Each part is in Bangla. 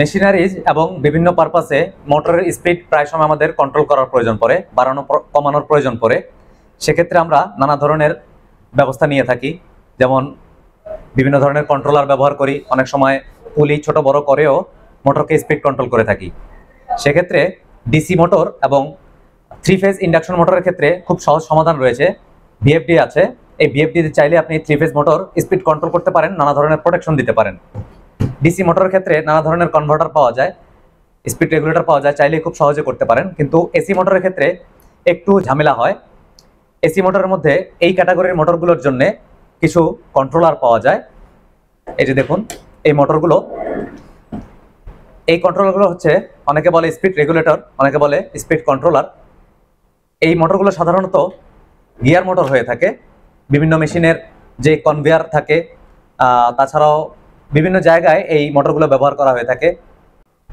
মেশিনারিজ এবং বিভিন্ন পারপাসে মোটরের স্পিড প্রায় সময় আমাদের কন্ট্রোল করার প্রয়োজন পড়ে বাড়ানো কমানোর প্রয়োজন পড়ে সেক্ষেত্রে আমরা নানা ধরনের ব্যবস্থা নিয়ে থাকি যেমন বিভিন্ন ধরনের কন্ট্রোলার ব্যবহার করি অনেক সময় পুলি ছোট বড় করেও মোটরকে স্পিড কন্ট্রোল করে থাকি সেক্ষেত্রে ডিসি মোটর এবং থ্রি ফেজ ইন্ডাকশন মোটরের ক্ষেত্রে খুব সহজ সমাধান রয়েছে বিএফডি আছে এই বিএফডিতে চাইলে আপনি three phase motor speed control করতে পারেন নানা ধরনের প্রোটেকশন দিতে পারেন ডিসি মোটরের ক্ষেত্রে নানা ধরনের কনভার্টার পাওয়া যায় স্পিড রেগুলেটর পাওয়া যায় চাইলে খুব সহজে করতে পারেন কিন্তু এসি মোটরের ক্ষেত্রে একটু ঝামেলা হয় এসি মোটরের মধ্যে এই ক্যাটাগরির মোটরগুলোর জন্য কিছু কন্ট্রোলার পাওয়া যায় এই যে দেখুন এই মোটরগুলো এই কন্ট্রোলারগুলো হচ্ছে অনেকে বলে স্পিড রেগুলেটর অনেকে বলে স্পিড কন্ট্রোলার এই মোটরগুলো সাধারণত গিয়ার মোটর হয়ে থাকে বিভিন্ন মেশিনের যে কনভেয়ার থাকে তাছাড়াও বিভিন্ন জায়গায় এই মোটরগুলো ব্যবহার করা হয়ে থাকে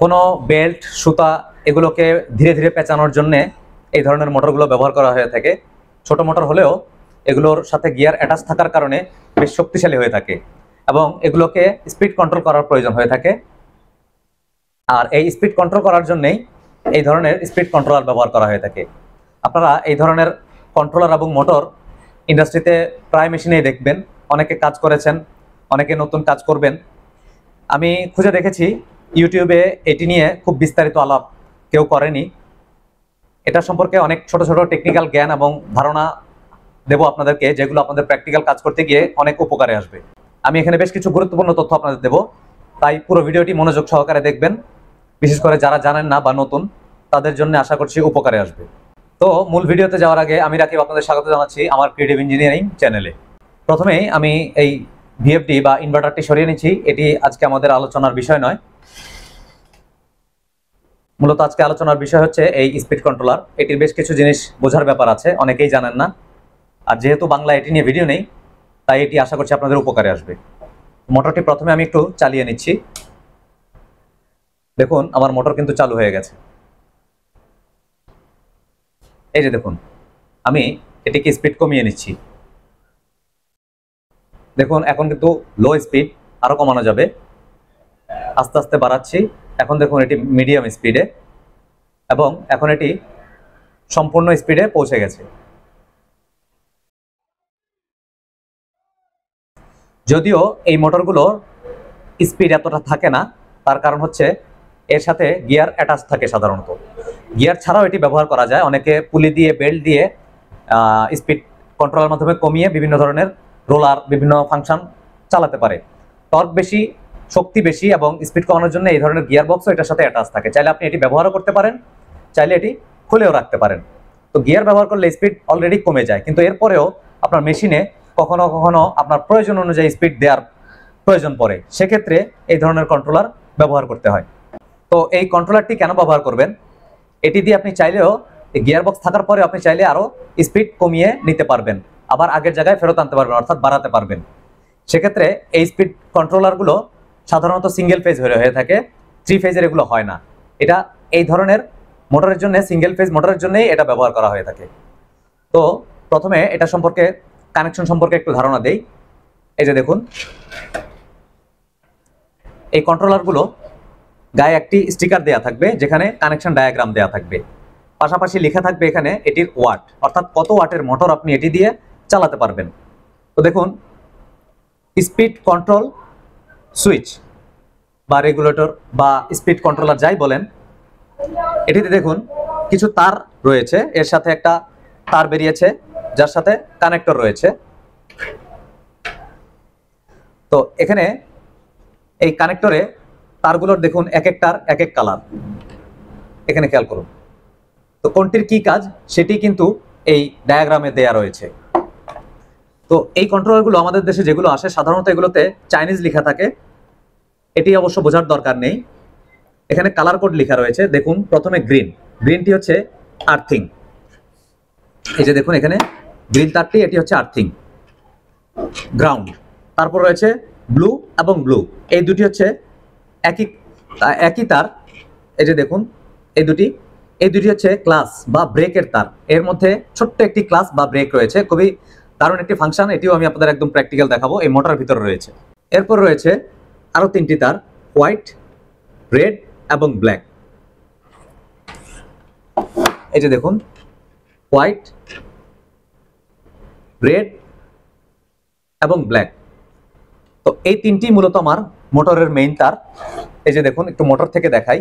কোনো বেল্ট সুতা এগুলোকে ধীরে ধীরে পেঁচানোর জন্যে এই ধরনের মোটরগুলো ব্যবহার করা হয়ে থাকে ছোট মোটর হলেও এগুলোর সাথে গিয়ার অ্যাটাচ থাকার কারণে বেশ শক্তিশালী হয়ে থাকে এবং এগুলোকে স্পিড কন্ট্রোল করার প্রয়োজন হয়ে থাকে আর এই স্পিড কন্ট্রোল করার জন্যেই এই ধরনের স্পিড কন্ট্রোলার ব্যবহার করা হয়ে থাকে আপনারা এই ধরনের কন্ট্রোলার এবং মোটর ইন্ডাস্ট্রিতে প্রায় মেশিনেই দেখবেন অনেকে কাজ করেছেন অনেকে নতুন কাজ করবেন আমি খুঁজে দেখেছি ইউটিউবে এটি নিয়ে খুব বিস্তারিত আলাপ কেউ করেনি এটা সম্পর্কে অনেক ছোট ছোট টেকনিক্যাল জ্ঞান এবং ধারণা দেব আপনাদেরকে যেগুলো আপনাদের প্র্যাকটিক্যাল কাজ করতে গিয়ে অনেক উপকারে আসবে আমি এখানে বেশ কিছু গুরুত্বপূর্ণ তথ্য আপনাদের দেব তাই পুরো ভিডিওটি মনোযোগ সহকারে দেখবেন বিশেষ করে যারা জানেন না বা নতুন তাদের জন্য আশা করছি উপকারে আসবে তো মূল ভিডিওতে যাওয়ার আগে আমি রাকিব আপনাদের স্বাগত জানাচ্ছি আমার ক্রিয়েটিভ ইঞ্জিনিয়ারিং চ্যানেলে প্রথমেই আমি এই ভিএফডি বা ইনভার্টারটি সরিয়ে নিচ্ছি এটি আজকে আমাদের আলোচনার বিষয় নয় মূলত আজকে আলোচনার বিষয় হচ্ছে এই স্পিড কন্ট্রোলার এটির বেশ কিছু জিনিস বোঝার ব্যাপার আছে অনেকেই জানেন না আর যেহেতু বাংলা এটি নিয়ে ভিডিও নেই তাই এটি আশা করছি আপনাদের উপকারে আসবে মোটরটি প্রথমে আমি একটু চালিয়ে নিচ্ছি দেখুন আমার মোটর কিন্তু চালু হয়ে গেছে এই যে দেখুন আমি এটিকে স্পিড কমিয়ে নিচ্ছি দেখুন এখন কিন্তু লো স্পিড আরও কমানো যাবে আস্তে আস্তে বাড়াচ্ছি এখন দেখুন এটি মিডিয়াম স্পিডে এবং এখন এটি সম্পূর্ণ স্পিডে পৌঁছে গেছে যদিও এই মোটরগুলো স্পিড এতটা থাকে না তার কারণ হচ্ছে এর সাথে গিয়ার অ্যাটাচ থাকে সাধারণত গিয়ার ছাড়াও এটি ব্যবহার করা যায় অনেকে পুলি দিয়ে বেল্ট দিয়ে স্পিড কন্ট্রোলের মাধ্যমে কমিয়ে বিভিন্ন ধরনের রোলার বিভিন্ন ফাংশন চালাতে পারে টর্ক বেশি শক্তি বেশি এবং স্পিড কমানোর জন্য এই ধরনের গিয়ার বক্সও এটার সাথে অ্যাটাচ থাকে চাইলে আপনি এটি ব্যবহারও করতে পারেন চাইলে এটি খুলেও রাখতে পারেন তো গিয়ার ব্যবহার করলে স্পিড অলরেডি কমে যায় কিন্তু এরপরেও আপনার মেশিনে কখনো কখনো আপনার প্রয়োজন অনুযায়ী স্পিড দেওয়ার প্রয়োজন পড়ে সেক্ষেত্রে এই ধরনের কন্ট্রোলার ব্যবহার করতে হয় তো এই কন্ট্রোলারটি কেন ব্যবহার করবেন এটি দিয়ে আপনি চাইলেও গিয়ার বক্স থাকার পরে আপনি চাইলে আরও স্পিড কমিয়ে নিতে পারবেন আবার আগের জায়গায় ফেরত আনতে পারবেন অর্থাৎ বাড়াতে পারবেন সেক্ষেত্রে এই স্পিড কন্ট্রোলারগুলো সাধারণত সিঙ্গেল ফেজ হয়ে থাকে থ্রি ফেজের এগুলো হয় না এটা এই ধরনের মোটরের জন্য সিঙ্গেল ফেজ মোটরের জন্যই এটা ব্যবহার করা হয়ে থাকে তো প্রথমে এটা সম্পর্কে কানেকশন সম্পর্কে একটু ধারণা দেই এই যে দেখুন এই কন্ট্রোলারগুলো গায়ে একটি স্টিকার দেয়া থাকবে যেখানে কানেকশন ডায়াগ্রাম দেয়া থাকবে পাশাপাশি লেখা থাকবে এখানে এটির ওয়াট অর্থাৎ কত ওয়াটের মোটর আপনি এটি দিয়ে চালাতে পারবেন তো দেখুন স্পিড কন্ট্রোল সুইচ বা রেগুলেটর বা স্পিড কন্ট্রোলার যাই বলেন এটিতে দেখুন কিছু তার রয়েছে এর সাথে একটা তার বেরিয়েছে যার সাথে কানেক্টর রয়েছে তো এখানে এই কানেক্টরে তারগুলোর দেখুন এক একটার এক এক কালার এখানে খেয়াল করুন তো কোনটির কি কাজ সেটি কিন্তু এই ডায়াগ্রামে দেয়া রয়েছে তো এই কন্ট্রোলারগুলো আমাদের দেশে যেগুলো আসে সাধারণত এগুলোতে চাইনিজ লেখা থাকে এটি অবশ্য বোঝার দরকার নেই এখানে কালার কোড লেখা রয়েছে দেখুন প্রথমে গ্রিন গ্রিনটি হচ্ছে আর্থিং এই যে দেখুন এখানে গ্রিন তারটি এটি হচ্ছে আর্থিং গ্রাউন্ড তারপর রয়েছে ব্লু এবং ব্লু এই দুটি হচ্ছে একই একই তার এই যে দেখুন এই দুটি এই দুটি হচ্ছে ক্লাস বা ব্রেকের তার এর মধ্যে ছোট্ট একটি ক্লাস বা ব্রেক রয়েছে খুবই দারুণ একটি ফাংশন এটিও আমি আপনাদের একদম প্র্যাকটিক্যাল দেখাবো এই মোটার ভিতরে রয়েছে এরপর রয়েছে আরও তিনটি তার হোয়াইট রেড এবং ব্ল্যাক এই যে দেখুন হোয়াইট রেড এবং ব্ল্যাক তো এই তিনটি মূলত আমার মোটরের মেইন তার এই যে দেখুন একটু মোটর থেকে দেখাই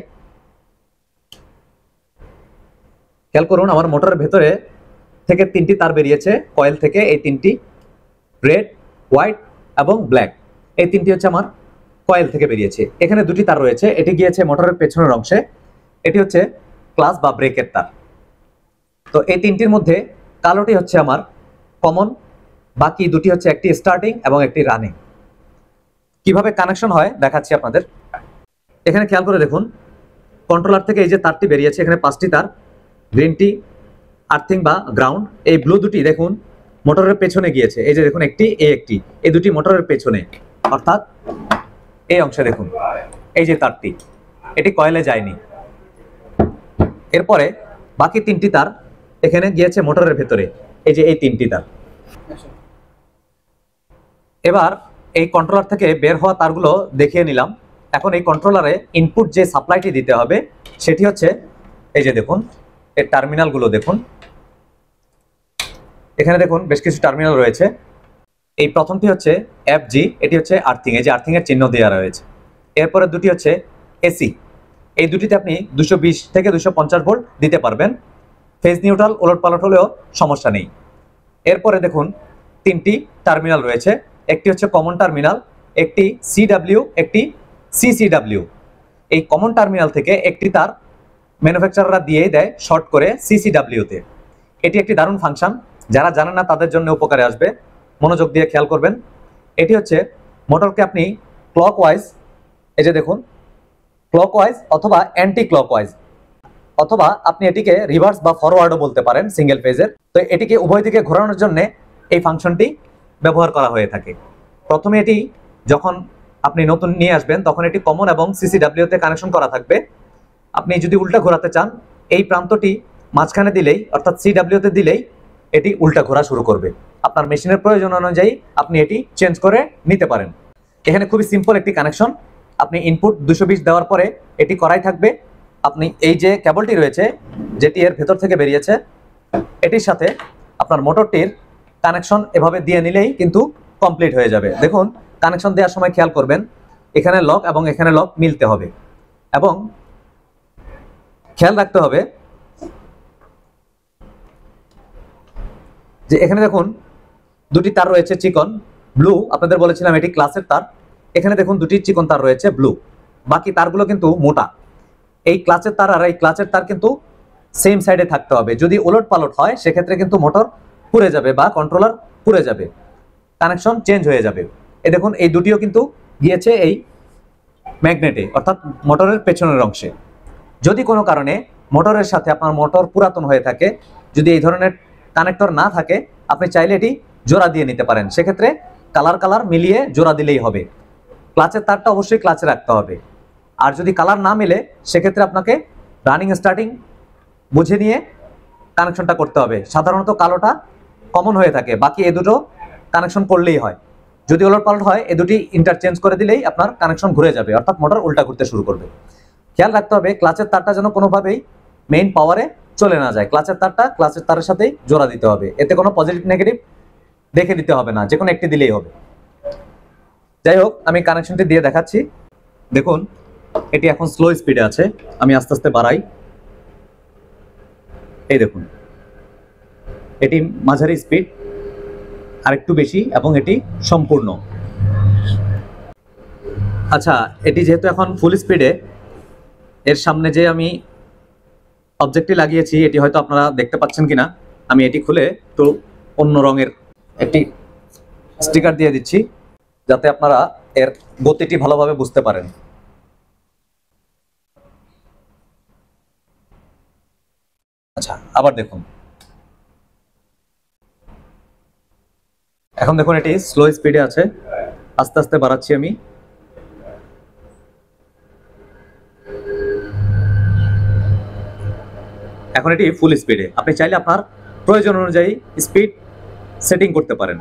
খেয়াল করুন আমার মোটরের ভেতরে থেকে তিনটি তার বেরিয়েছে কয়েল থেকে এই তিনটি রেড হোয়াইট এবং ব্ল্যাক এই তিনটি হচ্ছে আমার কয়েল থেকে বেরিয়েছে এখানে দুটি তার রয়েছে এটি গিয়েছে মোটরের পেছনের অংশে এটি হচ্ছে ক্লাস বা ব্রেকের তার তো এই তিনটির মধ্যে কালোটি হচ্ছে আমার কমন বাকি দুটি হচ্ছে একটি স্টার্টিং এবং একটি রানিং কিভাবে কানেকশন হয় দেখাচ্ছি আপনাদের এখানে খেয়াল করে দেখুন কন্ট্রোলার থেকে এই যে তারটি বেরিয়েছে এখানে পাঁচটি তার গ্রিনটি আর্থিং বা গ্রাউন্ড এই ব্লু দুটি দেখুন মোটরের পেছনে গিয়েছে এই যে দেখুন একটি এ একটি এই দুটি মোটরের পেছনে অর্থাৎ এই অংশে দেখুন এই যে তারটি এটি কয়েলে যায়নি এরপরে বাকি তিনটি তার এখানে গিয়েছে মোটরের ভেতরে এই যে এই তিনটি তার এবার এই কন্ট্রোলার থেকে বের হওয়া তারগুলো দেখিয়ে নিলাম এখন এই কন্ট্রোলারে ইনপুট যে সাপ্লাইটি দিতে হবে সেটি হচ্ছে এই যে দেখুন এর টার্মিনালগুলো দেখুন এখানে দেখুন বেশ কিছু টার্মিনাল রয়েছে এই প্রথমটি হচ্ছে এফ জি এটি হচ্ছে আর্থিং এই যে আর্থিংয়ের চিহ্ন দেওয়া রয়েছে এরপরে দুটি হচ্ছে এসি এই দুটিতে আপনি দুশো বিশ থেকে দুশো পঞ্চাশ ভোল্ট দিতে পারবেন ফেজ নিউট্রাল ওলট পালট হলেও সমস্যা নেই এরপরে দেখুন তিনটি টার্মিনাল রয়েছে একটি হচ্ছে কমন টার্মিনাল একটি সিডাব্লিউ একটি সিসিডাব্লিউ এই কমন টার্মিনাল থেকে একটি তার ম্যানুফ্যাকচারাররা দিয়ে দেয় শর্ট করে সিসিডাব্লিউতে এটি একটি দারুণ ফাংশন যারা জানেন না তাদের জন্য উপকারে আসবে মনোযোগ দিয়ে খেয়াল করবেন এটি হচ্ছে মোটরকে আপনি ক্লক ওয়াইজ এই যে দেখুন ক্লক ওয়াইজ অথবা অ্যান্টি ক্লক ওয়াইজ অথবা আপনি এটিকে রিভার্স বা ফরওয়ার্ডও বলতে পারেন সিঙ্গেল ফেজের তো এটিকে উভয় দিকে ঘোরানোর জন্য এই ফাংশনটি ব্যবহার করা হয়ে থাকে প্রথমে এটি যখন আপনি নতুন নিয়ে আসবেন তখন এটি কমন এবং সিসিডাব্লিউতে কানেকশন করা থাকবে আপনি যদি উল্টা ঘোরাতে চান এই প্রান্তটি মাঝখানে দিলেই অর্থাৎ সিডাব্লিউতে দিলেই এটি উল্টা ঘোরা শুরু করবে আপনার মেশিনের প্রয়োজন অনুযায়ী আপনি এটি চেঞ্জ করে নিতে পারেন এখানে খুবই সিম্পল একটি কানেকশন আপনি ইনপুট দুশো দেওয়ার পরে এটি করাই থাকবে আপনি এই যে কেবলটি রয়েছে যেটি এর ভেতর থেকে বেরিয়েছে এটির সাথে আপনার মোটরটির কানেকশন এভাবে দিয়ে নিলেই কিন্তু কমপ্লিট হয়ে যাবে দেখুন কানেকশন দেওয়ার সময় খেয়াল করবেন এখানে লক এবং এখানে লক মিলতে হবে এবং খেয়াল রাখতে হবে যে এখানে দেখুন দুটি তার রয়েছে চিকন ব্লু আপনাদের বলেছিলাম এটি ক্লাসের তার এখানে দেখুন দুটি চিকন তার রয়েছে ব্লু বাকি তারগুলো কিন্তু মোটা এই ক্লাচের তার আর এই ক্লাচের তার কিন্তু সেম সাইডে থাকতে হবে যদি ওলট পালট হয় সেক্ষেত্রে কিন্তু মোটর পুড়ে যাবে বা কন্ট্রোলার পুড়ে যাবে কানেকশন চেঞ্জ হয়ে যাবে এ দেখুন এই দুটিও কিন্তু গিয়েছে এই ম্যাগনেটে অর্থাৎ মোটরের পেছনের অংশে যদি কোনো কারণে মোটরের সাথে আপনার মোটর পুরাতন হয়ে থাকে যদি এই ধরনের কানেক্টর না থাকে আপনি চাইলে এটি জোড়া দিয়ে নিতে পারেন সেক্ষেত্রে কালার কালার মিলিয়ে জোড়া দিলেই হবে ক্লাচের তারটা অবশ্যই ক্লাচে রাখতে হবে আর যদি কালার না মেলে সেক্ষেত্রে আপনাকে রানিং স্টার্টিং বুঝে নিয়ে কানেকশনটা করতে হবে সাধারণত কালোটা কমন হয়ে থাকে বাকি এ দুটো কানেকশন করলেই হয় যদি ওলট পালট হয় এ দুটি ইন্টারচেঞ্জ করে দিলেই আপনার কানেকশন ঘুরে যাবে অর্থাৎ মোটর উল্টা ঘুরতে শুরু করবে খেয়াল রাখতে হবে ক্লাচের তারটা যেন কোনোভাবেই মেইন পাওয়ারে চলে না যায় ক্লাচের তারটা ক্লাচের তারের সাথেই জোড়া দিতে হবে এতে কোনো পজিটিভ নেগেটিভ দেখে দিতে হবে না যে কোনো একটি দিলেই হবে যাই হোক আমি কানেকশনটি দিয়ে দেখাচ্ছি দেখুন এটি এখন স্লো স্পিডে আছে আমি আস্তে আস্তে বাড়াই এই দেখুন এটি মাঝারি স্পিড আরেকটু বেশি এবং এটি সম্পূর্ণ আচ্ছা এটি যেহেতু এখন ফুল স্পিডে এর সামনে যে আমি অবজেক্টটি লাগিয়েছি এটি হয়তো আপনারা দেখতে পাচ্ছেন কিনা আমি এটি খুলে একটু অন্য রঙের একটি স্টিকার দিয়ে দিচ্ছি যাতে আপনারা এর গতিটি ভালোভাবে বুঝতে পারেন আচ্ছা আবার দেখুন এখন দেখুন এটি স্লো স্পিডে আছে আস্তে আস্তে বাড়াচ্ছি আমি এখন এটি ফুল স্পিডে আপনি চাইলে আপনার প্রয়োজন অনুযায়ী স্পিড সেটিং করতে পারেন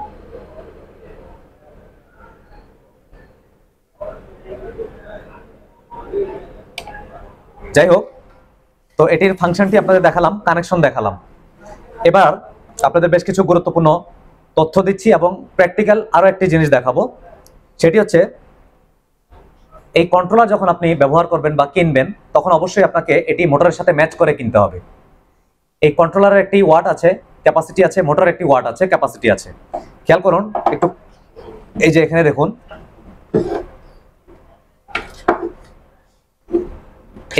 যাই হোক তো এটির ফাংশনটি আপনাদের দেখালাম কানেকশন দেখালাম এবার আপনাদের বেশ কিছু গুরুত্বপূর্ণ তথ্য দিচ্ছি এবং প্র্যাকটিক্যাল আরও একটি জিনিস দেখাবো সেটি হচ্ছে এই কন্ট্রোলার যখন আপনি ব্যবহার করবেন বা কিনবেন তখন অবশ্যই আপনাকে এটি মোটরের সাথে ম্যাচ করে কিনতে হবে এই কন্ট্রোলারের একটি ওয়াট আছে ক্যাপাসিটি আছে মোটর একটি ওয়াট আছে ক্যাপাসিটি আছে খেয়াল করুন একটু এই যে এখানে দেখুন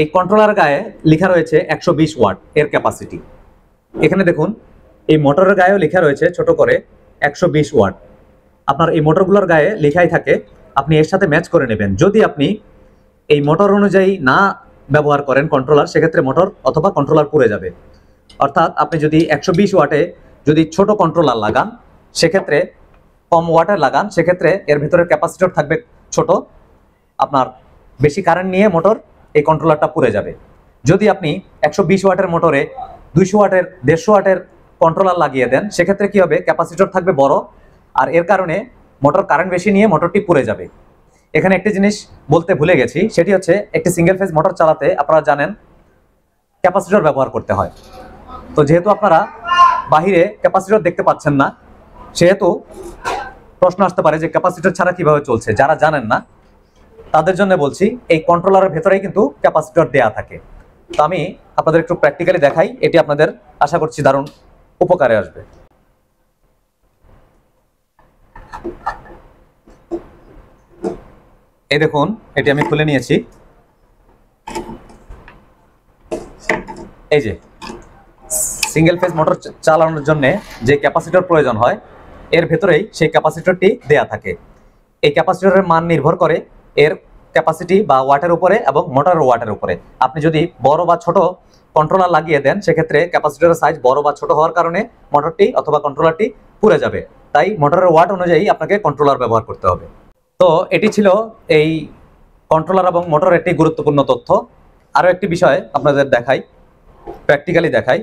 এই কন্ট্রোলার গায়ে লেখা রয়েছে একশো ওয়াট এর ক্যাপাসিটি এখানে দেখুন এই মোটরের গায়েও লেখা রয়েছে ছোট করে একশো ওয়াট আপনার এই মোটরগুলোর গায়ে লেখাই থাকে আপনি এর সাথে ম্যাচ করে নেবেন যদি আপনি এই মোটর অনুযায়ী না ব্যবহার করেন কন্ট্রোলার সেক্ষেত্রে মোটর অথবা কন্ট্রোলার পুড়ে যাবে অর্থাৎ আপনি যদি একশো বিশ ওয়াটে যদি ছোট কন্ট্রোলার লাগান সেক্ষেত্রে কম ওয়াটার লাগান সেক্ষেত্রে এর ভেতরে ক্যাপাসিটর থাকবে ছোট আপনার বেশি কারেন্ট নিয়ে মোটর এই কন্ট্রোলারটা পুড়ে যাবে যদি আপনি একশো বিশ ওয়াটের মোটরে দুইশো ওয়াটের দেড়শো ওয়াটের কন্ট্রোলার লাগিয়ে দেন সেক্ষেত্রে কি হবে ক্যাপাসিটর থাকবে বড় আর এর কারণে মোটর কারেন্ট বেশি নিয়ে মোটরটি পুড়ে যাবে এখানে একটি জিনিস বলতে ভুলে গেছি সেটি হচ্ছে একটি সিঙ্গেল ফেজ মোটর চালাতে আপনারা জানেন ক্যাপাসিটর ব্যবহার করতে হয় তো যেহেতু আপনারা বাহিরে ক্যাপাসিটর দেখতে পাচ্ছেন না সেহেতু প্রশ্ন আসতে পারে যে ক্যাপাসিটার ছাড়া কিভাবে চলছে যারা জানেন না তাদের জন্য বলছি এই কন্ট্রোলারের ভেতরেই কিন্তু ক্যাপাসিটর দেয়া থাকে তো আমি আপনাদের একটু প্র্যাকটিক্যালি দেখাই এটি আপনাদের আশা করছি দারুণ উপকারে আসবে এই দেখুন এটি আমি খুলে নিয়েছি এই যে সিঙ্গেল ফেজ মোটর চালানোর জন্য যে ক্যাপাসিটর প্রয়োজন হয় এর ভেতরেই সেই ক্যাপাসিটরটি দেয়া থাকে এই ক্যাপাসিটরের মান নির্ভর করে এর ক্যাপাসিটি বা ওয়াটের উপরে এবং মোটরের ওয়াটের উপরে আপনি যদি বড় বা ছোট কন্ট্রোলার লাগিয়ে দেন সেক্ষেত্রে ক্যাপাসিটরের সাইজ বড় বা ছোট হওয়ার কারণে মোটরটি অথবা কন্ট্রোলারটি পুড়ে যাবে তাই মোটরের ওয়াট অনুযায়ী আপনাকে কন্ট্রোলার ব্যবহার করতে হবে তো এটি ছিল এই কন্ট্রোলার এবং মোটর একটি গুরুত্বপূর্ণ তথ্য আরও একটি বিষয় আপনাদের দেখাই প্র্যাকটিক্যালি দেখায়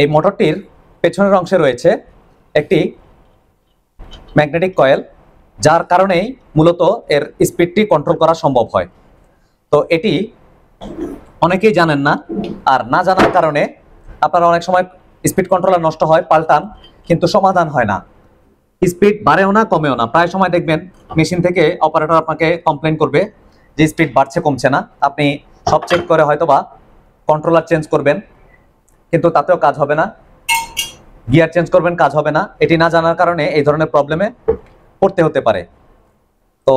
এই মোটরটির পেছনের অংশে রয়েছে একটি ম্যাগনেটিক কয়েল যার কারণেই মূলত এর স্পিডটি কন্ট্রোল করা সম্ভব হয় তো এটি অনেকেই জানেন না আর না জানার কারণে আপনারা অনেক সময় স্পিড কন্ট্রোলার নষ্ট হয় পাল্টান কিন্তু সমাধান হয় না স্পিড বাড়েও না কমেও না প্রায় সময় দেখবেন মেশিন থেকে অপারেটর আপনাকে কমপ্লেন করবে যে স্পিড বাড়ছে কমছে না আপনি সব চেক করে হয়তোবা কন্ট্রোলার চেঞ্জ করবেন কিন্তু তাতেও কাজ হবে না গিয়ার চেঞ্জ করবেন কাজ হবে না এটি না জানার কারণে এই ধরনের প্রবলেমে পড়তে হতে পারে তো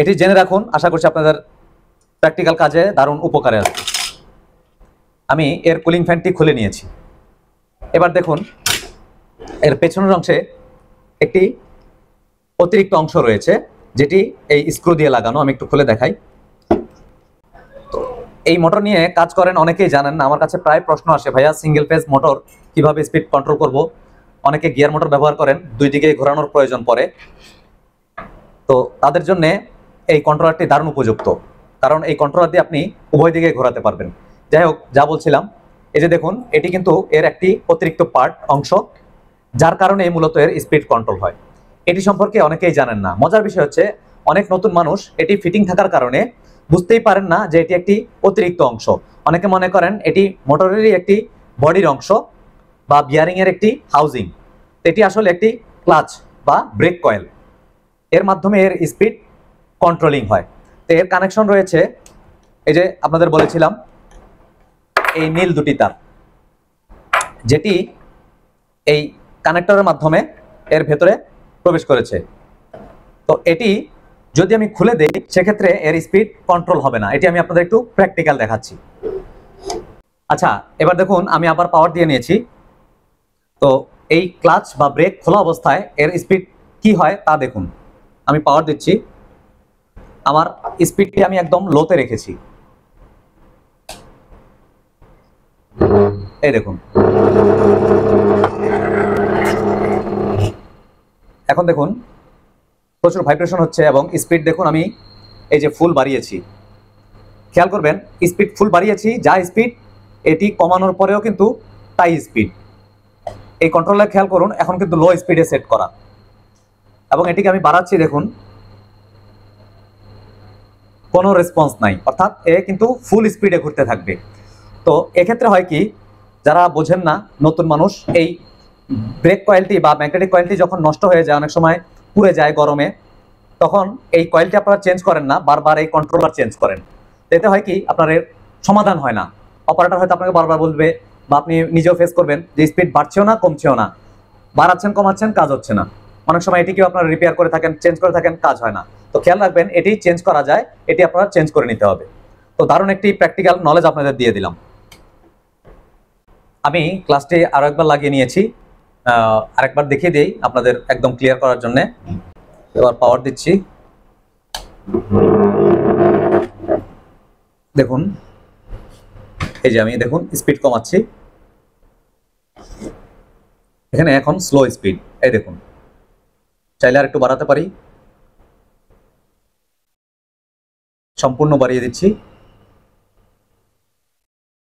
এটি জেনে রাখুন আশা করছি আপনাদের প্র্যাকটিক্যাল কাজে দারুণ উপকারে আসবে আমি এর কুলিং ফ্যানটি খুলে নিয়েছি এবার দেখুন এর পেছনের অংশে একটি অতিরিক্ত অংশ রয়েছে যেটি এই স্ক্রু দিয়ে লাগানো আমি একটু খুলে দেখাই এই মোটর নিয়ে কাজ করেন অনেকেই জানেন আমার কাছে প্রায় প্রশ্ন আসে ভাইয়া সিঙ্গেল ফেজ মোটর কিভাবে স্পিড কন্ট্রোল করব অনেকে গিয়ার মোটর ব্যবহার করেন দুই দিকে ঘোরানোর প্রয়োজন পড়ে তো তাদের জন্য এই কন্ট্রোলারটি দারুণ উপযুক্ত কারণ এই কন্ট্রোলার দিয়ে আপনি উভয় দিকে ঘোরাতে পারবেন যাই হোক যা বলছিলাম এই যে দেখুন এটি কিন্তু এর একটি অতিরিক্ত পার্ট অংশ যার কারণে মূলত এর স্পিড কন্ট্রোল হয় এটি সম্পর্কে অনেকেই জানেন না মজার বিষয় হচ্ছে অনেক নতুন মানুষ এটি ফিটিং থাকার কারণে বুঝতেই পারেন না যে এটি একটি অতিরিক্ত অংশ অনেকে মনে করেন এটি মোটরেরই একটি বডির অংশ বা বিয়ারিংয়ের একটি হাউজিং এটি আসলে একটি ক্লাচ বা ব্রেক কয়েল এর মাধ্যমে এর স্পিড কন্ট্রোলিং হয় তো এর কানেকশন রয়েছে এই যে আপনাদের বলেছিলাম এই নীল দুটি তার যেটি এই কানেক্টরের মাধ্যমে এর ভেতরে প্রবেশ করেছে তো এটি যদি আমি খুলে দেই সেক্ষেত্রে এর স্পিড কন্ট্রোল হবে না এটি আমি আপনাদের একটু প্র্যাকটিক্যাল দেখাচ্ছি আচ্ছা এবার দেখুন আমি আবার পাওয়ার দিয়ে নিয়েছি তো এই ক্লাচ বা ব্রেক খোলা অবস্থায় এর স্পিড কি হয় তা দেখুন আমি পাওয়ার দিচ্ছি আমার স্পিডটি আমি একদম লোতে রেখেছি এই দেখুন এখন দেখুন প্রচুর ভাইব্রেশন হচ্ছে এবং স্পিড দেখুন আমি এই যে ফুল বাড়িয়েছি খেয়াল করবেন স্পিড ফুল বাড়িয়েছি যা স্পিড এটি কমানোর পরেও কিন্তু তাই স্পিড এই কন্ট্রোলার খেয়াল করুন এখন কিন্তু লো স্পিডে সেট করা এবং এটিকে আমি বাড়াচ্ছি দেখুন কোনো রেসপন্স নাই অর্থাৎ এ কিন্তু ফুল স্পিডে ঘুরতে থাকবে তো এক্ষেত্রে হয় কি যারা বোঝেন না নতুন মানুষ এই ব্রেক কয়েলটি বা ম্যাগনেটিক কয়েলটি যখন নষ্ট হয়ে যায় অনেক সময় পুড়ে যায় গরমে তখন এই কয়েলটি আপনারা চেঞ্জ করেন না বারবার এই কন্ট্রোলার চেঞ্জ করেন এতে হয় কি আপনার সমাধান হয় না অপারেটর হয়তো আপনাকে বারবার বলবে বা আপনি নিজেও ফেস করবেন যে স্পিড বাড়ছেও না কমছেও না বাড়াচ্ছেন কমাচ্ছেন কাজ হচ্ছে না অনেক সময় এটিকেও আপনারা রিপেয়ার করে থাকেন চেঞ্জ করে থাকেন কাজ হয় না তো খেয়াল রাখবেন এটি চেঞ্জ করা যায় এটি আপনারা চেঞ্জ করে নিতে হবে তো দারুণ একটি প্র্যাকটিক্যাল নলেজ আপনাদের দিয়ে দিলাম আমি ক্লাসটি আরও একবার লাগিয়ে নিয়েছি আরেকবার দেখিয়ে দিই আপনাদের একদম ক্লিয়ার করার জন্য এবার পাওয়ার দিচ্ছি দেখুন এই যে আমি দেখুন স্পিড কমাচ্ছি এখানে এখন স্লো স্পিড এই দেখুন চাইলে আর একটু বাড়াতে পারি সম্পূর্ণ বাড়িয়ে দিচ্ছি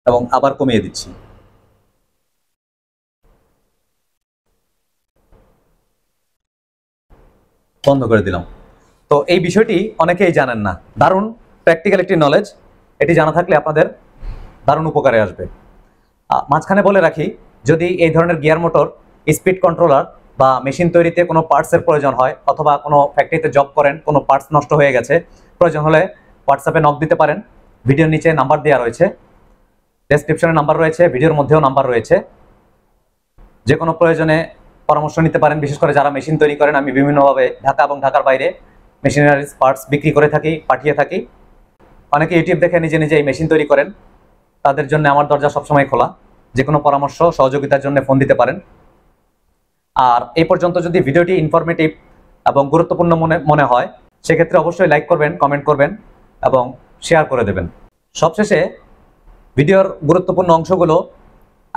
এবং আবার কমিয়ে দিচ্ছি বন্ধ করে দিলাম তো এই বিষয়টি অনেকেই জানেন না দারুণ প্র্যাকটিক্যাল একটি নলেজ এটি জানা থাকলে আপনাদের দারুণ উপকারে আসবে মাঝখানে বলে রাখি যদি এই ধরনের গিয়ার মোটর স্পিড কন্ট্রোলার বা মেশিন তৈরিতে কোনো পার্টসের প্রয়োজন হয় অথবা কোনো ফ্যাক্টরিতে জব করেন কোনো পার্টস নষ্ট হয়ে গেছে প্রয়োজন হলে হোয়াটসঅ্যাপে নক দিতে পারেন ভিডিওর নিচে নাম্বার দেওয়া রয়েছে ডেসক্রিপশনে নাম্বার রয়েছে ভিডিওর মধ্যেও নাম্বার রয়েছে যে কোনো প্রয়োজনে পরামর্শ নিতে পারেন বিশেষ করে যারা মেশিন তৈরি করেন আমি বিভিন্নভাবে ঢাকা এবং ঢাকার বাইরে মেশিনারিজ পার্টস বিক্রি করে থাকি পাঠিয়ে থাকি অনেকে ইউটিউব দেখে নিজে নিজে এই মেশিন তৈরি করেন তাদের জন্য আমার দরজা সবসময় খোলা যে কোনো পরামর্শ সহযোগিতার জন্য ফোন দিতে পারেন আর এই পর্যন্ত যদি ভিডিওটি ইনফরমেটিভ এবং গুরুত্বপূর্ণ মনে মনে হয় সেক্ষেত্রে অবশ্যই লাইক করবেন কমেন্ট করবেন এবং শেয়ার করে দেবেন সবশেষে ভিডিওর গুরুত্বপূর্ণ অংশগুলো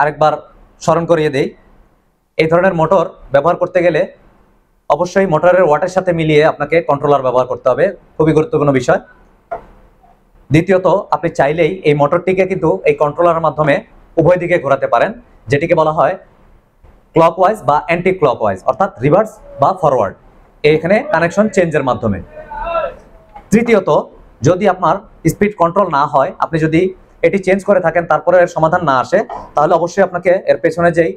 আরেকবার স্মরণ করিয়ে দেই এই ধরনের মোটর ব্যবহার করতে গেলে অবশ্যই মোটরের ওয়াটের সাথে মিলিয়ে আপনাকে কন্ট্রোলার ব্যবহার করতে হবে খুবই গুরুত্বপূর্ণ বিষয় দ্বিতীয়ত আপনি চাইলেই এই মোটরটিকে কিন্তু এই কন্ট্রোলার মাধ্যমে উভয় দিকে ঘোরাতে পারেন যেটিকে বলা হয় ওয়াইজ বা অ্যান্টি ওয়াইজ অর্থাৎ রিভার্স বা ফরওয়ার্ড এখানে কানেকশন চেঞ্জের মাধ্যমে তৃতীয়ত যদি আপনার স্পিড কন্ট্রোল না হয় আপনি যদি এটি চেঞ্জ করে থাকেন তারপরে সমাধান না আসে তাহলে অবশ্যই আপনাকে এর পেছনে যেই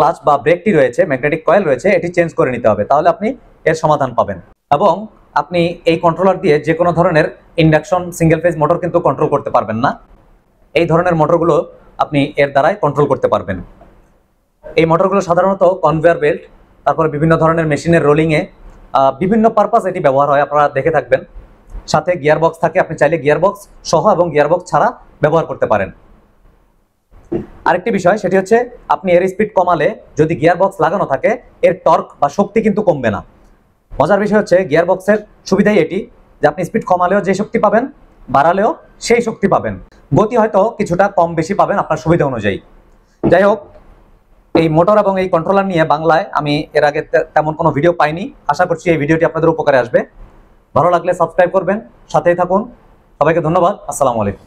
ক্লাচ বা ব্রেকটি রয়েছে ম্যাগনেটিক কয়েল রয়েছে এটি চেঞ্জ করে নিতে হবে তাহলে আপনি এর সমাধান পাবেন এবং আপনি এই কন্ট্রোলার দিয়ে যে কোনো ধরনের ইন্ডাকশন সিঙ্গেল ফেজ মোটর কিন্তু কন্ট্রোল করতে পারবেন না এই ধরনের মোটরগুলো আপনি এর দ্বারাই কন্ট্রোল করতে পারবেন এই মোটরগুলো সাধারণত কনভেয়ার বেল্ট তারপরে বিভিন্ন ধরনের মেশিনের রোলিংয়ে বিভিন্ন পারপাস এটি ব্যবহার হয় আপনারা দেখে থাকবেন সাথে গিয়ারবক্স থাকে আপনি চাইলে গিয়ারবক্স সহ এবং গিয়ারবক্স ছাড়া ব্যবহার করতে পারেন আরেকটি বিষয় সেটি হচ্ছে আপনি এর স্পিড কমালে যদি গিয়ার বক্স লাগানো থাকে এর টর্ক বা শক্তি কিন্তু কমবে না মজার বিষয় হচ্ছে গিয়ার বক্সের সুবিধাই এটি যে আপনি স্পিড কমালেও যে শক্তি পাবেন বাড়ালেও সেই শক্তি পাবেন গতি হয়তো কিছুটা কম বেশি পাবেন আপনার সুবিধা অনুযায়ী যাই হোক এই মোটর এবং এই কন্ট্রোলার নিয়ে বাংলায় আমি এর আগে তেমন কোনো ভিডিও পাইনি আশা করছি এই ভিডিওটি আপনাদের উপকারে আসবে ভালো লাগলে সাবস্ক্রাইব করবেন সাথেই থাকুন সবাইকে ধন্যবাদ আসসালামু আলাইকুম